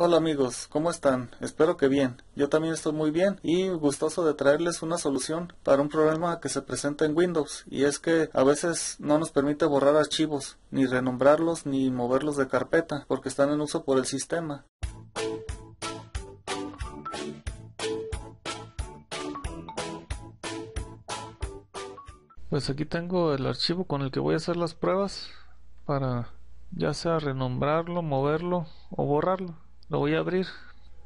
Hola amigos, ¿cómo están? Espero que bien. Yo también estoy muy bien y gustoso de traerles una solución para un problema que se presenta en Windows y es que a veces no nos permite borrar archivos, ni renombrarlos, ni moverlos de carpeta porque están en uso por el sistema. Pues aquí tengo el archivo con el que voy a hacer las pruebas para ya sea renombrarlo, moverlo o borrarlo. Lo voy a abrir.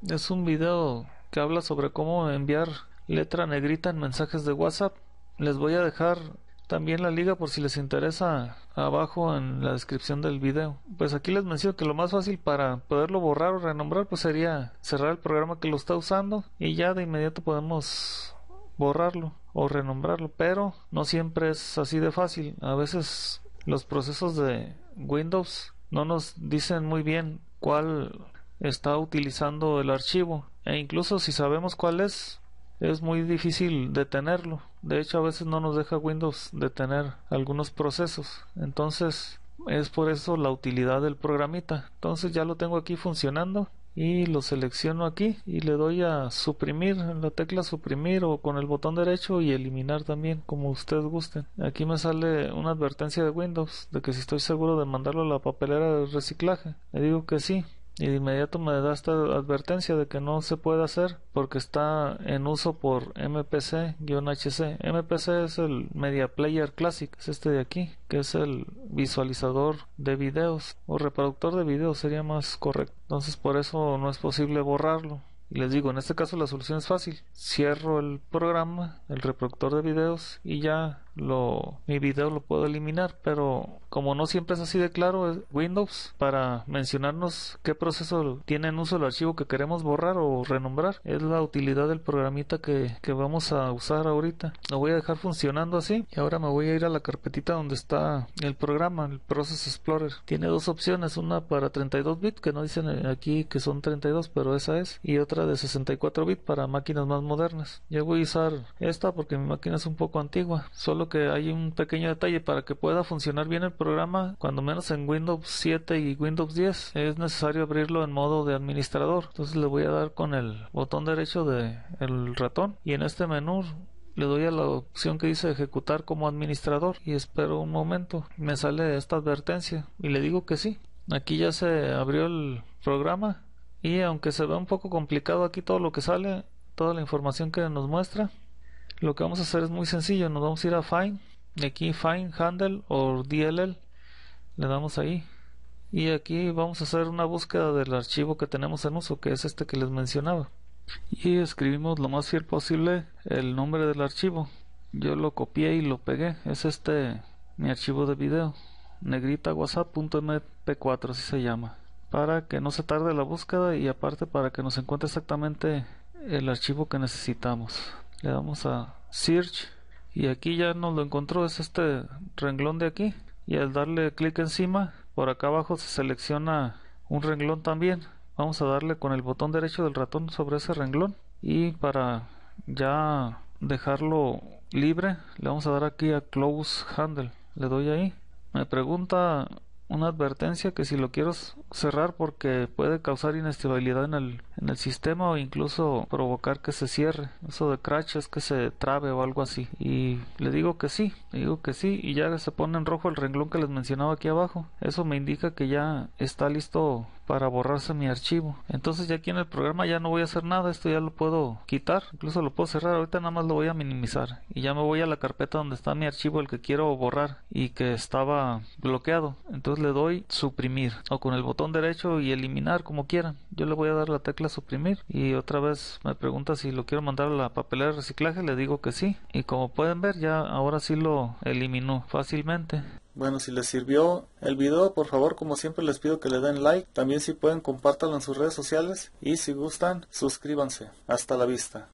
Es un video que habla sobre cómo enviar letra negrita en mensajes de WhatsApp. Les voy a dejar también la liga por si les interesa abajo en la descripción del video. Pues aquí les menciono que lo más fácil para poderlo borrar o renombrar pues sería cerrar el programa que lo está usando y ya de inmediato podemos borrarlo o renombrarlo, pero no siempre es así de fácil. A veces los procesos de Windows no nos dicen muy bien cuál está utilizando el archivo e incluso si sabemos cuál es es muy difícil detenerlo de hecho a veces no nos deja Windows detener algunos procesos entonces es por eso la utilidad del programita entonces ya lo tengo aquí funcionando y lo selecciono aquí y le doy a suprimir en la tecla suprimir o con el botón derecho y eliminar también como ustedes gusten aquí me sale una advertencia de Windows de que si estoy seguro de mandarlo a la papelera de reciclaje le digo que sí y de inmediato me da esta advertencia de que no se puede hacer porque está en uso por MPC-HC. MPC es el Media Player Classic, es este de aquí, que es el visualizador de videos o reproductor de videos sería más correcto. Entonces por eso no es posible borrarlo. Y les digo, en este caso la solución es fácil. Cierro el programa, el reproductor de videos y ya mi video lo puedo eliminar, pero como no siempre es así de claro, Windows para mencionarnos qué proceso tiene en uso el archivo que queremos borrar o renombrar, es la utilidad del programita que, vamos a usar ahorita. Lo voy a dejar funcionando así y ahora me voy a ir a la carpetita donde está el programa, el Process Explorer. Tiene dos opciones, una para 32 bits que no dicen aquí que son 32, pero esa es, y otra de 64 bits para máquinas más modernas. Yo voy a usar esta porque mi máquina es un poco antigua, solo que hay un pequeño detalle para que pueda funcionar bien el programa, cuando menos en Windows 7 y Windows 10, es necesario abrirlo en modo de administrador. Entonces le voy a dar con el botón derecho del ratón y en este menú le doy a la opción que dice ejecutar como administrador y espero un momento. Me sale esta advertencia y le digo que sí. Aquí ya se abrió el programa y aunque se ve un poco complicado aquí todo lo que sale, toda la información que nos muestra, lo que vamos a hacer es muy sencillo nos vamos a ir a find y aquí find handle o dll le damos ahí y aquí vamos a hacer una búsqueda del archivo que tenemos en uso que es este que les mencionaba y escribimos lo más fiel posible el nombre del archivo yo lo copié y lo pegué es este mi archivo de video negrita whatsapp.mp4 así se llama para que no se tarde la búsqueda y aparte para que nos encuentre exactamente el archivo que necesitamos le damos a search y aquí ya nos lo encontró es este renglón de aquí y al darle clic encima por acá abajo se selecciona un renglón también vamos a darle con el botón derecho del ratón sobre ese renglón y para ya dejarlo libre le vamos a dar aquí a close handle le doy ahí me pregunta una advertencia que si lo quiero cerrar porque puede causar inestabilidad en el, en el sistema o incluso provocar que se cierre. Eso de crash es que se trabe o algo así. Y le digo que sí, le digo que sí y ya se pone en rojo el renglón que les mencionaba aquí abajo. Eso me indica que ya está listo para borrarse mi archivo. Entonces ya aquí en el programa ya no voy a hacer nada, esto ya lo puedo quitar, incluso lo puedo cerrar, ahorita nada más lo voy a minimizar y ya me voy a la carpeta donde está mi archivo, el que quiero borrar y que estaba bloqueado. Entonces le doy suprimir o con el botón derecho y eliminar como quieran. Yo le voy a dar la tecla suprimir y otra vez me pregunta si lo quiero mandar a la papelera de reciclaje, le digo que sí y como pueden ver ya ahora sí lo eliminó fácilmente. Bueno, si les sirvió el video, por favor, como siempre les pido que le den like. También si pueden, compártanlo en sus redes sociales. Y si gustan, suscríbanse. Hasta la vista.